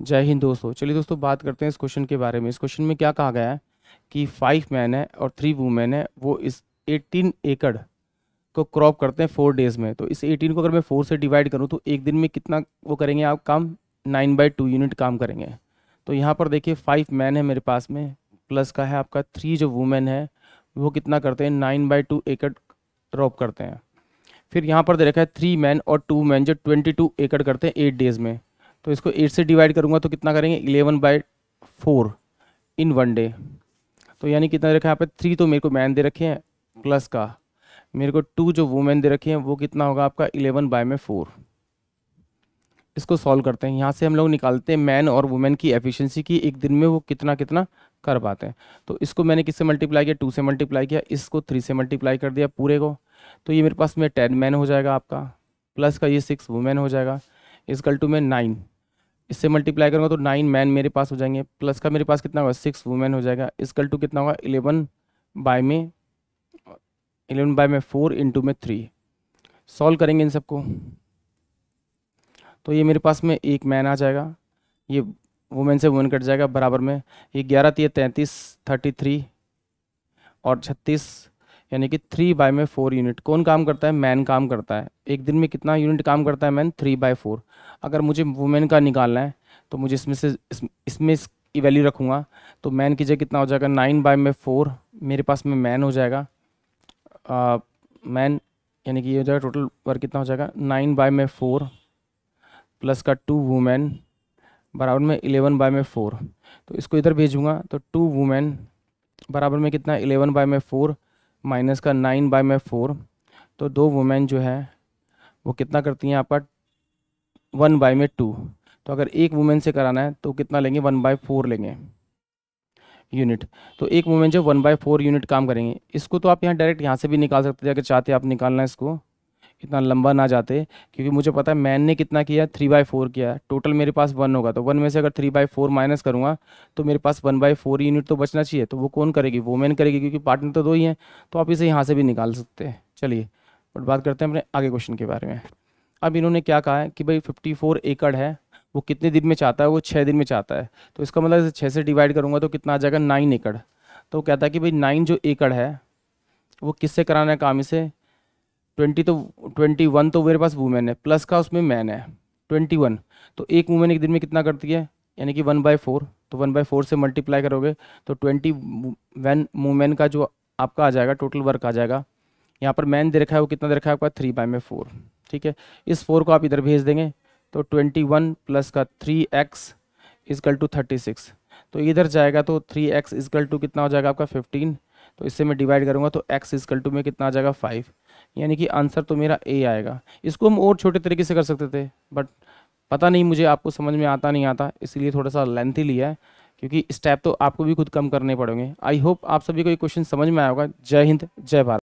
जय हिंद दोस्तों चलिए दोस्तों बात करते हैं इस क्वेश्चन के बारे में इस क्वेश्चन में क्या कहा गया है कि फाइव मैन है और थ्री वूमेन है वो इस एटीन एकड़ को क्रॉप करते हैं फोर डेज में तो इस एटीन को अगर मैं फोर से डिवाइड करूँ तो एक दिन में कितना वो करेंगे आप काम नाइन बाई टू यूनिट काम करेंगे तो यहाँ पर देखिए फाइव मैन है मेरे पास में प्लस का है आपका थ्री जो वूमेन है वो कितना करते हैं नाइन बाई टू एकड़ क्रॉप करते हैं फिर यहाँ पर दे रखा है थ्री मैन और टू मैन जो ट्वेंटी टू एकड़ करते हैं एट डेज में तो इसको एट से डिवाइड करूँगा तो कितना करेंगे eleven by four in one day तो यानी कितना रखा है यहाँ पे थ्री तो मेरे को मैन दे रखे हैं प्लस का मेरे को टू जो वुमेन दे रखे हैं वो कितना होगा आपका इलेवन बाय में फोर इसको सॉल्व करते हैं यहाँ से हम लोग निकालते हैं मैन और वुमेन की एफिशिएंसी की एक दिन में वो कितना कितना कर पाते हैं तो इसको मैंने किससे मल्टीप्लाई किया टू से मल्टीप्लाई किया इसको थ्री से मल्टीप्लाई कर दिया पूरे को तो ये मेरे पास में टेन मैन हो जाएगा आपका प्लस का ये सिक्स वुमेन हो जाएगा इस गल टू में नाइन इससे मल्टीप्लाई करूँगा तो नाइन मैन मेरे पास हो जाएंगे प्लस का मेरे पास कितना होगा सिक्स वुमेन हो जाएगा इसकल टू कितना होगा इलेवन बाय में इलेवन बाय में फोर इंटू में थ्री सॉल्व करेंगे इन सबको तो ये मेरे पास में एक मैन आ जाएगा ये वुमेन से वुमेन कट जाएगा बराबर में ये ग्यारह तीय तैंतीस थर्टी थ्री और छत्तीस यानी कि थ्री बाय में फोर यूनिट कौन काम करता है मैन काम करता है एक दिन में कितना यूनिट काम करता है मैन थ्री बाय फोर अगर मुझे वुमेन का निकालना है तो मुझे इसमें से इसमें इस वैल्यू रखूँगा तो मैन की जगह कितना हो जाएगा नाइन बाय में फोर मेरे पास में मैन हो जाएगा मैन यानी कि ये हो जाएगा टोटल वर्क कितना हो जाएगा नाइन बाय में फोर प्लस का टू वुमेन बराबर में इलेवन बाय में फ़ोर तो इसको इधर भेजूँगा तो टू वुमेन बराबर में कितना इलेवन बाय में फ़ोर माइनस का नाइन बाय में फोर तो दो वुमेन जो है वो कितना करती हैं आपका वन बाय में टू तो अगर एक वुमेन से कराना है तो कितना लेंगे वन बाय फोर लेंगे यूनिट तो एक वुमेन जो वन बाय फोर यूनिट काम करेंगे इसको तो आप यहाँ डायरेक्ट यहाँ से भी निकाल सकते हैं अगर चाहते आप निकालना इसको इतना लंबा ना जाते क्योंकि मुझे पता है मैन ने कितना किया थ्री बाई फोर किया है टोटल मेरे पास वन होगा तो वन में से अगर थ्री बाई फोर माइनस करूँगा तो मेरे पास वन बाई फोर यूनिट तो बचना चाहिए तो वो कौन करेगी वो मैन करेगी क्योंकि पार्टनर तो दो ही हैं तो आप इसे यहाँ से भी निकाल सकते हैं चलिए बट बात करते हैं अपने आगे क्वेश्चन के बारे में अब इन्होंने क्या कहा है कि भाई फिफ्टी फोर एकड़ है वो कितने दिन में चाहता है वो छः दिन में चाहता है तो इसका मतलब छः से डिवाइड करूँगा तो कितना आ जाएगा नाइन एकड़ तो कहता है कि भाई नाइन जो एकड़ है वो किससे कराना है काम इसे ट्वेंटी तो ट्वेंटी वन तो मेरे पास वुमेन है प्लस का उसमें मैन है ट्वेंटी वन तो एक वुमेन एक दिन में कितना करती है यानी कि वन बाई फोर तो वन बाई फोर से मल्टीप्लाई करोगे तो ट्वेंटी वन वुमेन का जो आपका आ जाएगा टोटल वर्क आ जाएगा यहाँ पर मैन दे रखा है वो कितना दे रखा है आपका थ्री बाई में फोर ठीक है इस फोर को आप इधर भेज देंगे तो ट्वेंटी वन प्लस का three X is equal to thirty six तो इधर जाएगा तो थ्री एक्स इजकल टू कितना हो जाएगा आपका फिफ्टीन तो इससे मैं डिवाइड करूँगा तो एक्स इजकल टू में कितना आ जाएगा फाइव यानी कि आंसर तो मेरा ए आएगा इसको हम और छोटे तरीके से कर सकते थे बट पता नहीं मुझे आपको समझ में आता नहीं आता इसलिए थोड़ा सा लेंथी लिया है क्योंकि स्टेप तो आपको भी खुद कम करने पड़ेंगे आई होप आप सभी को ये क्वेश्चन समझ में आएगा होगा जय हिंद जय भारत